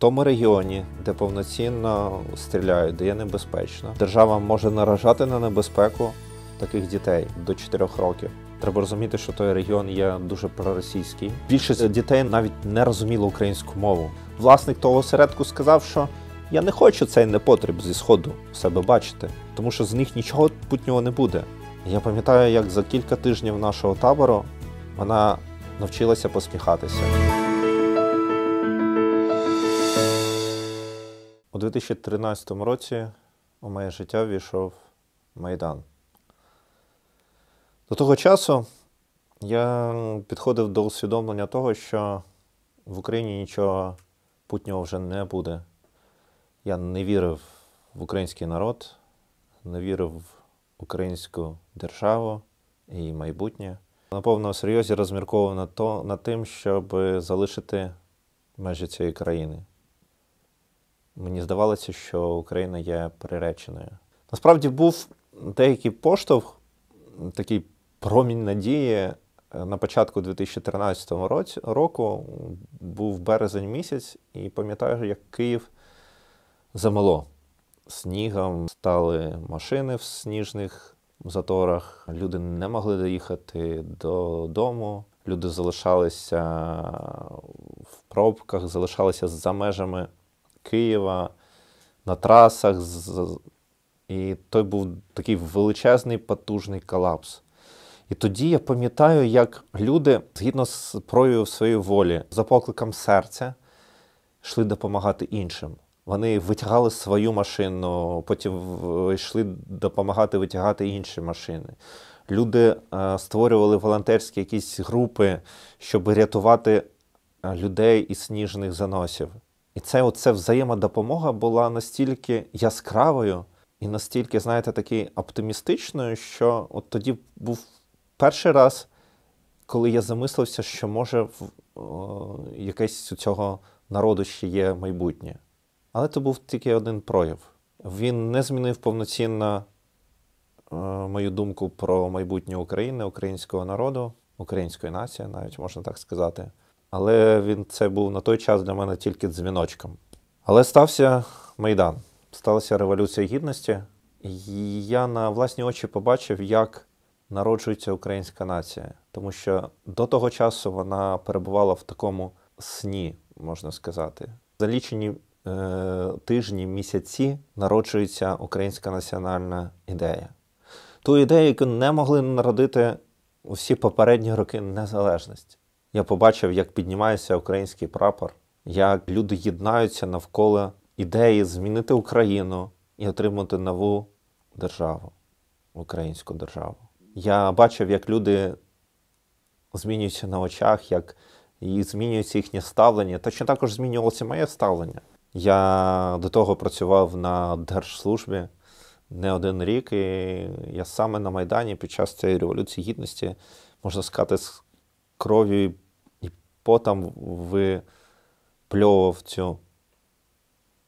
тому регіоні, де повноцінно стріляють, де є небезпечно, держава може наражати на небезпеку таких дітей до 4 років. Треба розуміти, що той регіон є дуже проросійський. Більшість дітей навіть не розуміла українську мову. Власник того осередку сказав, що я не хочу цей непотріб зі сходу себе бачити, тому що з них нічого путнього не буде. Я пам'ятаю, як за кілька тижнів нашого табору вона навчилася посміхатися. 2013 році у моє життя ввійшов Майдан. До того часу я підходив до усвідомлення того, що в Україні нічого путнього вже не буде. Я не вірив в український народ, не вірив в українську державу і її майбутнє. На повному серйозі розмірковував над тим, щоб залишити межі цієї країни мені здавалося, що Україна є приреченою. Насправді був деякий поштовх, такий промінь надії е, на початку 2013 року, був березень місяць, і пам'ятаю, як Київ замело. Снігом стали машини в сніжних заторах, люди не могли доїхати додому, люди залишалися в пробках, залишалися за межами Києва на трасах. І той був такий величезний потужний колапс. І тоді я пам'ятаю, як люди, згідно з проявом своєї волі, за покликом серця, йшли допомагати іншим. Вони витягали свою машину, потім йшли допомагати витягати інші машини. Люди е, створювали волонтерські якісь групи, щоб рятувати е, людей із сніжних заносів. І це оце взаємодопомога була настільки яскравою і настільки, знаєте, такий оптимістичною, що от тоді був перший раз, коли я замислився, що може в о, якесь у цього народу ще є майбутнє. Але то був тільки один прояв. Він не змінив повноцінно е, мою думку про майбутнє України, українського народу, української нації, навіть можна так сказати але він це був на той час для мене тільки дзвіночком. Але стався майдан, сталася революція гідності, і я на власні очі побачив, як народжується українська нація, тому що до того часу вона перебувала в такому сні, можна сказати, за лічені е, тижні, місяці народжується українська національна ідея. Ту ідею, яку не могли народити усі попередні роки незалежності. Я побачив, як піднімається український прапор, як люди єднаються навколо ідеї змінити Україну і отримати нову державу, українську державу. Я бачив, як люди змінюються на очах, як і змінюється їхнє ставлення. Точно також змінювалося моє ставлення. Я до того працював на держслужбі не один рік, і я саме на Майдані під час цієї революції гідності, можна сказати, з кров'ю і хто там випльовував цю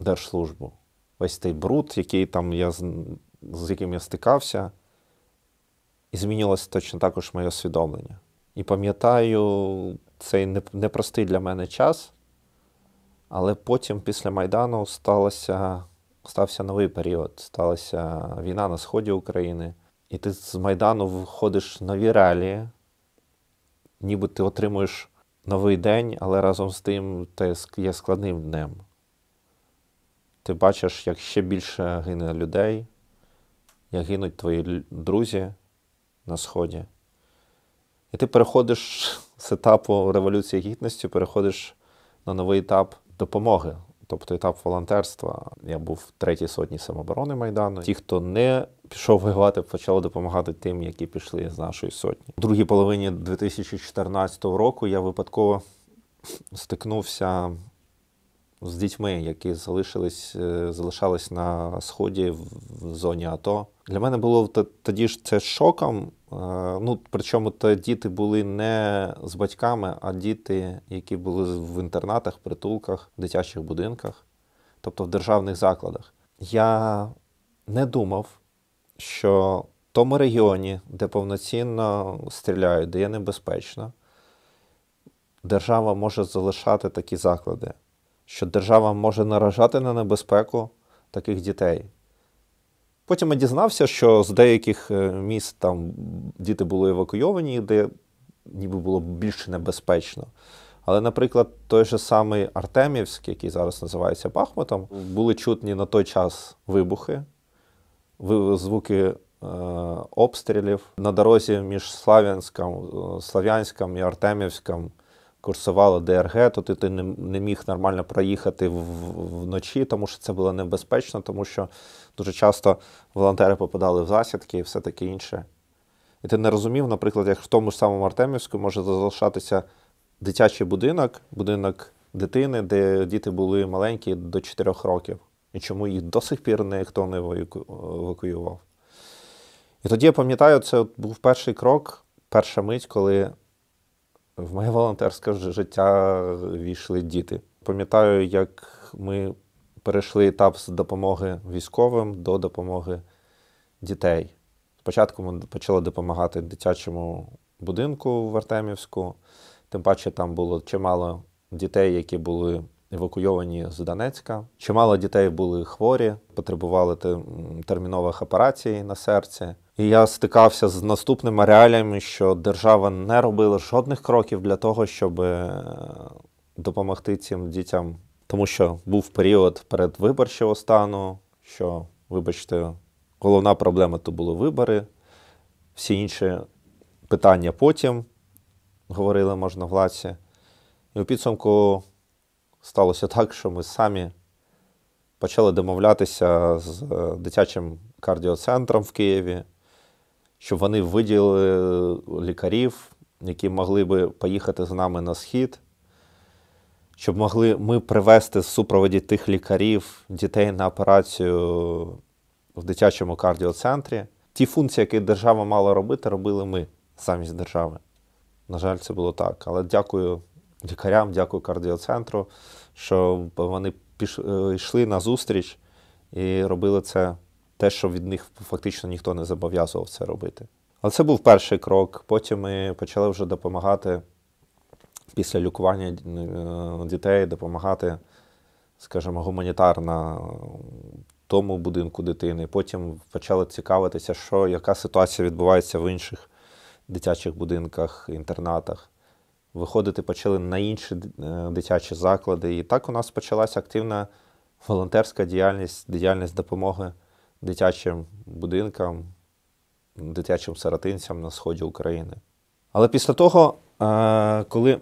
держслужбу. Весь той бруд, який там я, з яким я стикався, і змінилося точно також моє усвідомлення. І пам'ятаю, цей непростий для мене час, але потім, після Майдану, сталося, стався новий період, сталася війна на сході України. І ти з Майдану виходиш в нові реалії, ніби ти отримуєш новий день, але разом з тим ти є складним днем. Ти бачиш, як ще більше гине людей, як гинуть твої друзі на Сході. І ти переходиш з етапу Революції Гідності, переходиш на новий етап допомоги Тобто етап волонтерства. Я був в третій сотні самоборони Майдану. Ті, хто не пішов воювати, почали допомагати тим, які пішли з нашої сотні. У другій половині 2014 року я випадково стикнувся з дітьми, які залишились, е, залишались на сході в зоні АТО. Для мене було тоді ж це шоком. Ну, Причому то діти були не з батьками, а діти, які були в інтернатах, притулках, дитячих будинках, тобто в державних закладах. Я не думав, що в тому регіоні, де повноцінно стріляють, де є небезпечно, держава може залишати такі заклади, що держава може наражати на небезпеку таких дітей. Потім я дізнався, що з деяких е, міст там діти були евакуйовані, де ніби було більш небезпечно. Але, наприклад, той же самий Артемівськ, який зараз називається Бахмутом, були чутні на той час вибухи, звуки е, обстрілів на дорозі між Славянськом, е, Слав'янськом і Артемівськом курсувало ДРГ, то ти, ти не, не міг нормально проїхати в, вночі, тому що це було небезпечно, тому що дуже часто волонтери попадали в засідки і все таке інше. І ти не розумів, наприклад, як в тому ж самому Артемівську може залишатися дитячий будинок, будинок дитини, де діти були маленькі до 4 років. І чому їх до сих пір ніхто не евакуював. І тоді я пам'ятаю, це був перший крок, перша мить, коли в моє волонтерське життя війшли діти. Пам'ятаю, як ми перейшли етап з допомоги військовим до допомоги дітей. Спочатку ми почали допомагати дитячому будинку в Артемівську, тим паче там було чимало дітей, які були евакуйовані з Донецька. Чимало дітей були хворі, потребували термінових операцій на серці. І я стикався з наступними реаліями, що держава не робила жодних кроків для того, щоб е, допомогти цим дітям, тому що був період передвиборчого стану, що, вибачте, головна проблема то були вибори, всі інші питання потім говорили можна можновладці. І у підсумку сталося так, що ми самі почали домовлятися з е, дитячим кардіоцентром в Києві щоб вони виділили лікарів, які могли би поїхати з нами на схід, щоб могли ми привезти в супроводі тих лікарів дітей на операцію в дитячому кардіоцентрі. Ті функції, які держава мала робити, робили ми самі з держави. На жаль, це було так. Але дякую лікарям, дякую кардіоцентру, що вони пішли, е, йшли на зустріч і робили це те, що від них фактично ніхто не зобов'язував це робити. Але це був перший крок. Потім ми почали вже допомагати після лікування е, дітей, допомагати, скажімо, гуманітарно е, тому будинку дитини. Потім почали цікавитися, що яка ситуація відбувається в інших дитячих будинках, інтернатах. Виходити почали на інші е, дитячі заклади. І так у нас почалася активна волонтерська діяльність, діяльність допомоги дитячим будинкам, дитячим сиротинцям на сході України. Але після того, е, коли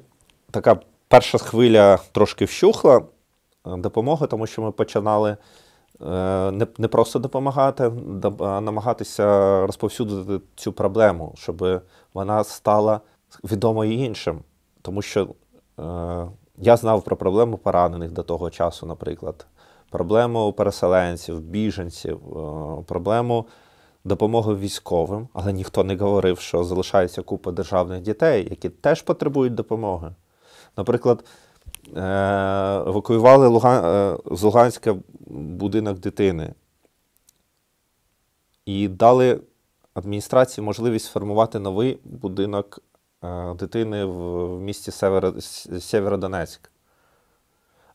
така перша хвиля трошки вщухла е, допомоги, тому що ми починали е, не просто допомагати, а намагатися розповсюдити цю проблему, щоб вона стала відомою іншим. Тому що я знав про проблему поранених до того часу, наприклад проблему переселенців, біженців, е, проблему допомоги військовим, але ніхто не говорив, що залишається купа державних дітей, які теж потребують допомоги. Наприклад, е, евакуювали Луган... Е, з Луганська будинок дитини і дали адміністрації можливість сформувати новий будинок дитини в місті Северодонецьк.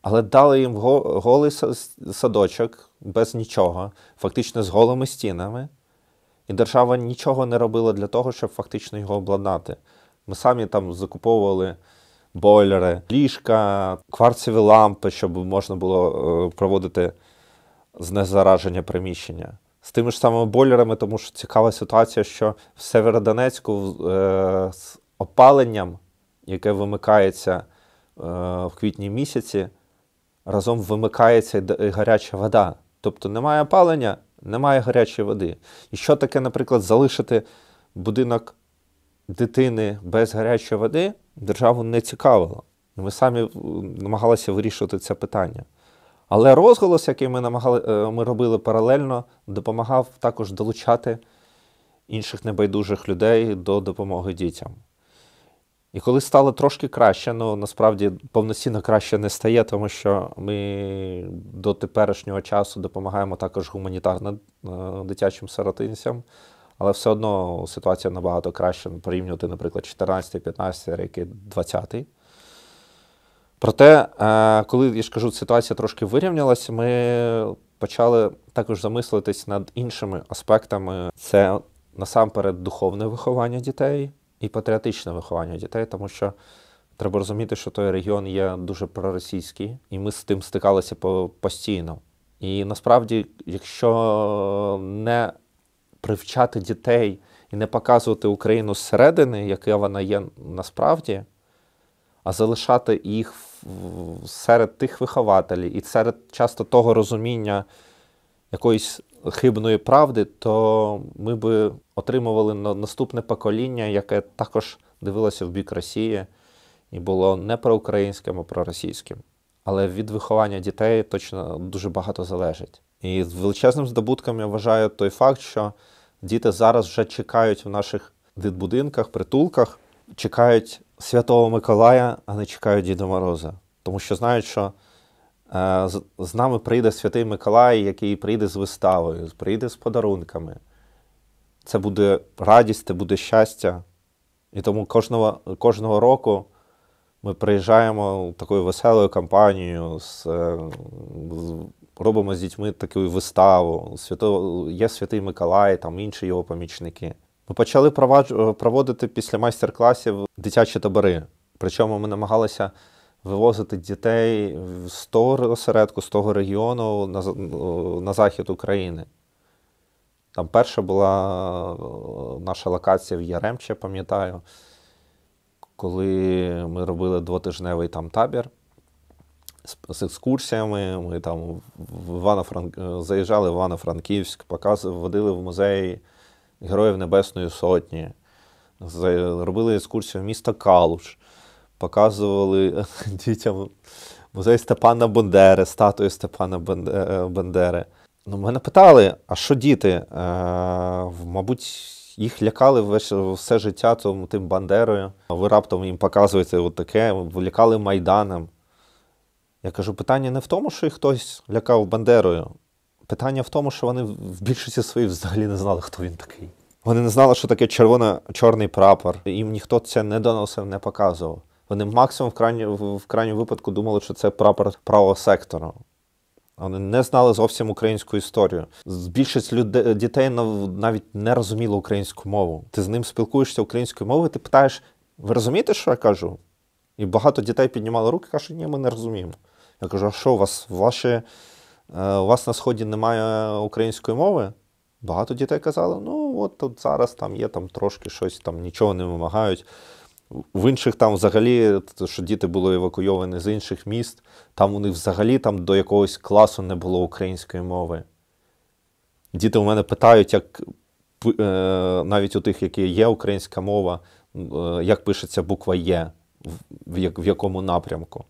Але дали їм голий садочок без нічого, фактично з голими стінами. І держава нічого не робила для того, щоб фактично його обладнати. Ми самі там закуповували бойлери, ліжка, кварцеві лампи, щоб можна було е, проводити знезараження приміщення. З тими ж самими бойлерами, тому що цікава ситуація, що в Северодонецьку е, з опаленням, яке вимикається е, в квітні місяці, разом вимикається гаряча вода. Тобто немає опалення, немає гарячої води. І що таке, наприклад, залишити будинок дитини без гарячої води державу не цікавило. Ми самі намагалися вирішувати це питання. Але розголос, який ми намагали, е, ми робили паралельно, допомагав також долучати інших небайдужих людей до допомоги дітям. І коли стало трошки краще, ну насправді повноцінно краще не стає, тому що ми до теперішнього часу допомагаємо також гуманітарно е, дитячим сиротинцям, але все одно ситуація набагато краще порівнювати, наприклад, 14, 15 рік, 20-й. Проте, е, коли я ж кажу, ситуація трошки вирівнялася, ми почали також замислитись над іншими аспектами: це насамперед духовне виховання дітей і патріотичне виховання дітей, тому що треба розуміти, що той регіон є дуже проросійський, і ми з тим стикалися постійно. І насправді, якщо не привчати дітей і не показувати Україну зсередини, яка вона є насправді, а залишати їх серед тих вихователів і серед часто того розуміння якоїсь хибної правди, то ми би отримували наступне покоління, яке також дивилося в бік Росії і було не проукраїнським, а проросійським. Але від виховання дітей точно дуже багато залежить. І величезним здобутком я вважаю той факт, що діти зараз вже чекають в наших дитбудинках, притулках, чекають Святого Миколая, а не чекають Діда Мороза, тому що знають, що. Е, з нами прийде Святий Миколай, який прийде з виставою, прийде з подарунками. Це буде радість, це буде щастя. І тому кожного кожного року ми приїжджаємо такою веселою кампанією, е, з, робимо з дітьми таку виставу. Свято, є святий Миколай, там інші його помічники. Ми почали проводити після майстер-класів дитячі табори. Причому ми намагалися вивозити дітей з того осередку, з того регіону на на захід України. Там перша була е, наша локація в Яремче, пам'ятаю, коли ми робили двотижневий там табір. З екскурсіями, ми там в Івано е, заїжджали в Івано-Франківськ, водили в музей Героїв Небесної Сотні, робили екскурсію в місто Калуш показували е, дітям музей Степана Бандери, статую Степана Бандери. Е, ну, Мене питали, а що діти? Е, мабуть, їх лякали все життя тому, тим Бандерою. Ви раптом їм показуєте от таке, лякали Майданом. Я кажу, питання не в тому, що їх хтось лякав Бандерою. Питання в тому, що вони в більшості своїй взагалі не знали, хто він такий. Вони не знали, що таке червоно-чорний прапор. Їм ніхто це не доносив, не показував. Вони максимум в крайні, в крайньому випадку думали, що це прапор правого сектору. Вони не знали зовсім українську історію. Більшість людей дітей навіть не розуміла українську мову. Ти з ним спілкуєшся українською мовою, ти питаєш: ви розумієте, що я кажу? І багато дітей піднімали руки, і кажуть, ні, ми не розуміємо. Я кажу: а що у вас? Ваші, е, у вас на сході немає української мови? Багато дітей казали, ну от зараз там є там трошки щось, там нічого не вимагають. В інших там взагалі, що діти були евакуйовані з інших міст, там у них взагалі там до якогось класу не було української мови. Діти у мене питають, як е, навіть у тих, які є українська мова, е, як пишеться буква Є, в якому напрямку.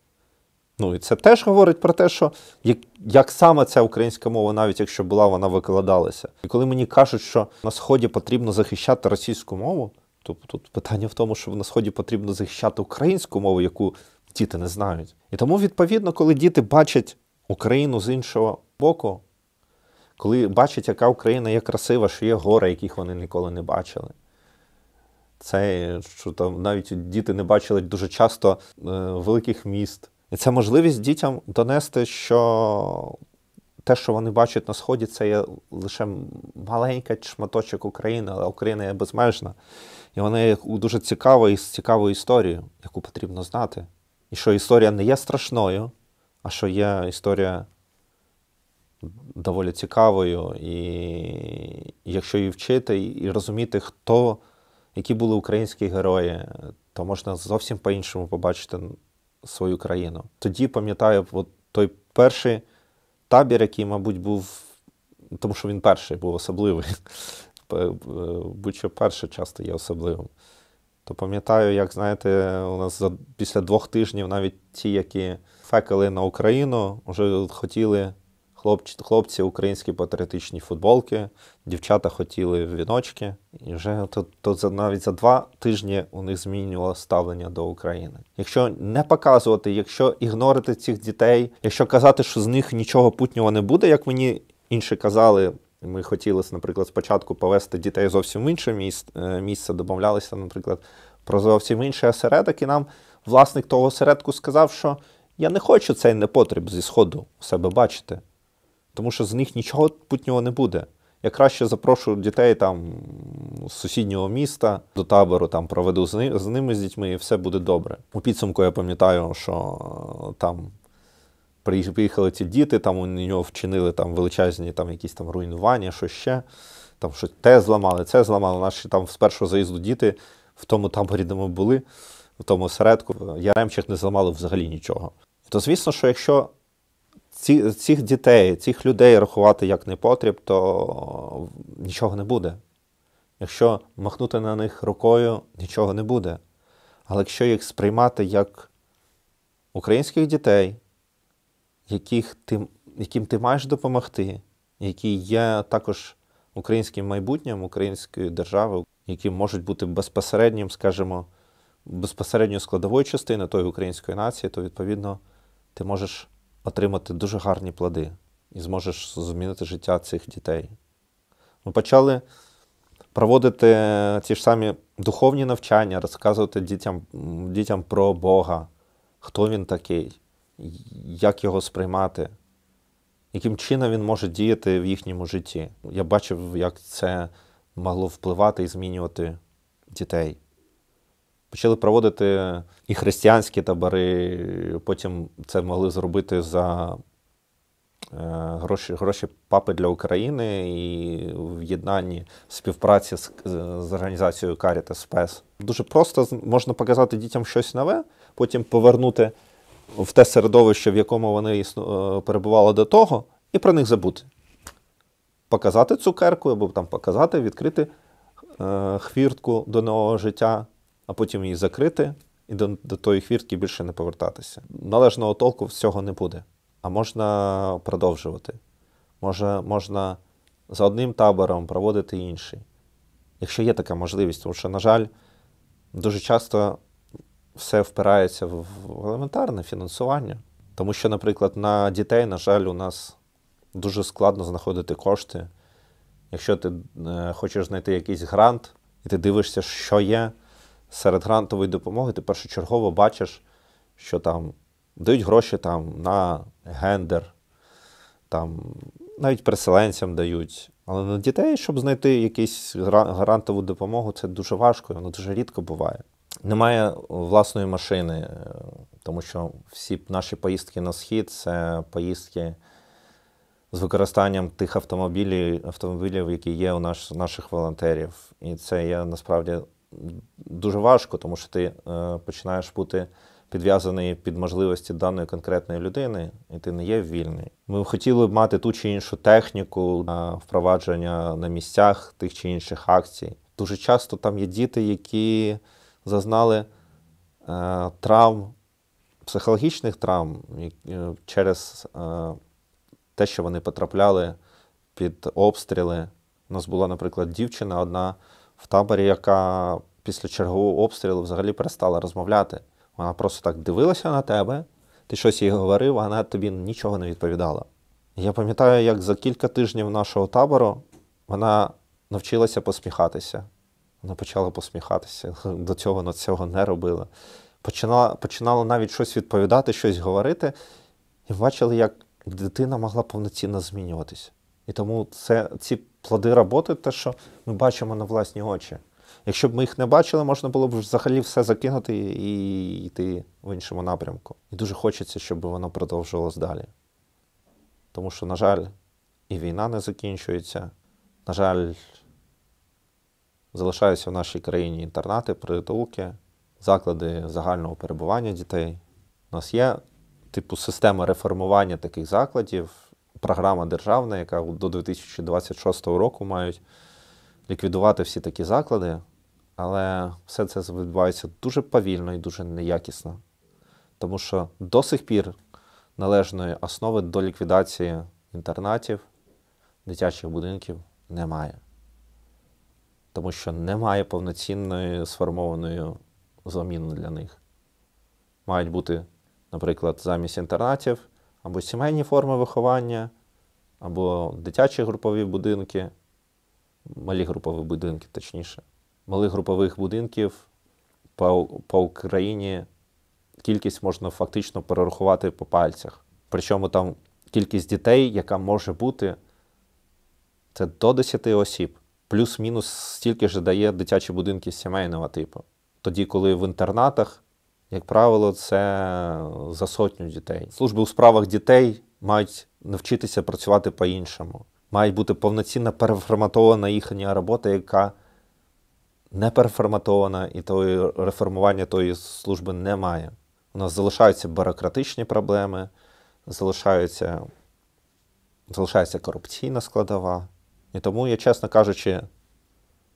Ну, і це теж говорить про те, що як, як саме ця українська мова, навіть якщо була, вона викладалася. І коли мені кажуть, що на Сході потрібно захищати російську мову, Тобто тут питання в тому, що на сході потрібно захищати українську мову, яку діти не знають. І тому, відповідно, коли діти бачать Україну з іншого боку, коли бачать, яка Україна є красива, що є гори, яких вони ніколи не бачили. Це що там навіть діти не бачили дуже часто е, великих міст. І це можливість дітям донести, що те, що вони бачать на Сході, це є лише маленький шматочок України, але Україна є безмежна. І вона дуже цікава і з цікавою історією, яку потрібно знати. І що історія не є страшною, а що є історія доволі цікавою, і якщо її вчити, і розуміти, хто, які були українські герої, то можна зовсім по-іншому побачити свою країну. Тоді пам'ятаю, от той перший табір, який, мабуть, був, тому що він перший був особливий. Е, будь-що перше часто є особливим. То пам'ятаю, як знаєте, у нас за після двох тижнів навіть ті, які фекали на Україну, вже хотіли хлопці, хлопці українські патріотичні футболки, дівчата хотіли віночки. І вже то, то за навіть за два тижні у них змінювало ставлення до України. Якщо не показувати, якщо ігнорити цих дітей, якщо казати, що з них нічого путнього не буде, як мені інші казали. Ми хотіли, наприклад, спочатку повести дітей зовсім в інше е, місце, домовлялися, наприклад, про зовсім інший осередок, і нам власник того осередку сказав, що я не хочу цей непотріб зі сходу у себе бачити, тому що з них нічого путнього не буде. Я краще запрошу дітей там з сусіднього міста до табору, там проведу з ними з дітьми, і все буде добре. У підсумку я пам'ятаю, що е, там приїхали ці діти, там у нього вчинили там величезні там якісь там руйнування, що ще. Там що те зламали, це зламали. Наші там з першого заїзду діти в тому таборі, де ми були, в тому осередку, Яремчих не зламали взагалі нічого. То, звісно, що якщо ці, цих дітей, цих людей рахувати як непотріб, то нічого не буде. Якщо махнути на них рукою, нічого не буде. Але якщо їх сприймати як українських дітей, яких ти, яким ти маєш допомогти, які є також українським майбутнім, української держави, які можуть бути безпосереднім, скажімо, безпосередньо складовою частиною тої української нації, то відповідно ти можеш отримати дуже гарні плоди і зможеш змінити життя цих дітей. Ми почали проводити ті ж самі духовні навчання, розказувати дітям, дітям про Бога, хто він такий як його сприймати, яким чином він може діяти в їхньому житті. Я бачив, як це могло впливати і змінювати дітей. Почали проводити і християнські табори, потім це могли зробити за е, гроші гроші папи для України і в єднанні співпраці з, з організацією Caritas Спес. Дуже просто можна показати дітям щось нове, потім повернути в те середовище, в якому вони існу... Е, перебували до того, і про них забути. Показати цукерку, або там показати, відкрити е, хвіртку до нового життя, а потім її закрити і до, до тої хвіртки більше не повертатися. Належного толку всього не буде. А можна продовжувати. Може, Можна за одним табором проводити інший. Якщо є така можливість, тому що, на жаль, дуже часто все впирається в елементарне фінансування. Тому що, наприклад, на дітей, на жаль, у нас дуже складно знаходити кошти. Якщо ти е, хочеш знайти якийсь грант, і ти дивишся, що є серед грантової допомоги, ти першочергово бачиш, що там дають гроші там, на гендер, там, навіть переселенцям дають. Але на дітей, щоб знайти якусь грантову допомогу, це дуже важко, воно дуже рідко буває. Немає власної машини, е, тому що всі наші поїздки на схід це поїздки з використанням тих автомобілів, автомобілів які є у наш, наших волонтерів. І це є насправді дуже важко, тому що ти е, починаєш бути підв'язаний під можливості даної конкретної людини, і ти не є вільний. Ми хотіли б мати ту чи іншу техніку на впровадження на місцях тих чи інших акцій. Дуже часто там є діти, які зазнали е, травм, психологічних травм е, через е, те, що вони потрапляли під обстріли. У нас була, наприклад, дівчина одна в таборі, яка після чергового обстрілу взагалі перестала розмовляти. Вона просто так дивилася на тебе, ти щось їй говорив, а вона тобі нічого не відповідала. Я пам'ятаю, як за кілька тижнів нашого табору вона навчилася посміхатися. Вона почала посміхатися, до цього вона цього не робила. Починала починала навіть щось відповідати, щось говорити, і бачили, як дитина могла повноцінно змінюватися. І тому це, ці плоди роботи, те, що ми бачимо на власні очі. Якщо б ми їх не бачили, можна було б взагалі все закинути і йти в іншому напрямку. І дуже хочеться, щоб воно продовжувалось далі. Тому що, на жаль, і війна не закінчується, на жаль, залишаються в нашій країні інтернати, притулки, заклади загального перебування дітей. У нас є типу система реформування таких закладів, програма державна, яка до 2026 року мають ліквідувати всі такі заклади, але все це відбувається дуже повільно і дуже неякісно. Тому що до сих пір належної основи до ліквідації інтернатів, дитячих будинків немає тому що немає повноцінної сформованої заміни для них. Мають бути, наприклад, замість інтернатів або сімейні форми виховання, або дитячі групові будинки, малі групові будинки, точніше. Малих групових будинків по, по Україні кількість можна фактично перерахувати по пальцях. Причому там кількість дітей, яка може бути, це до 10 осіб плюс-мінус стільки ж дає дитячі будинки сімейного типу. Тоді, коли в інтернатах, як правило, це за сотню дітей. Служби у справах дітей мають навчитися працювати по-іншому. Мають бути повноцінно переформатована їхня робота, яка не переформатована, і тої реформування тої служби немає. У нас залишаються бюрократичні проблеми, залишаються, залишається корупційна складова. І тому я, чесно кажучи,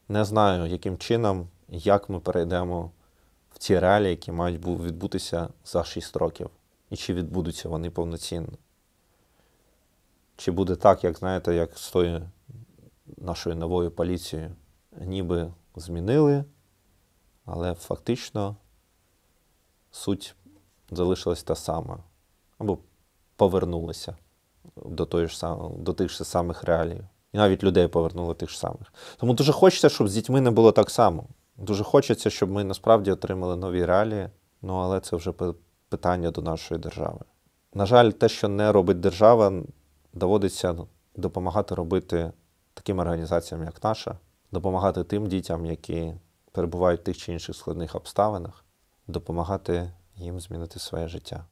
не знаю, яким чином, як ми перейдемо в ті реалії, які мають відбутися за 6 років, і чи відбудуться вони повноцінно. Чи буде так, як знаєте, як з тою нашою новою поліцією, ніби змінили, але фактично суть залишилась та сама, або повернулися до, ж, до тих же самих реалій і навіть людей повернули тих самих. Тому дуже хочеться, щоб з дітьми не було так само. Дуже хочеться, щоб ми насправді отримали нові реалії. Ну але це вже питання до нашої держави. На жаль, те, що не робить держава, доводиться ну, допомагати робити таким організаціям, як наша, допомагати тим дітям, які перебувають в тих чи інших складних обставинах, допомагати їм змінити своє життя.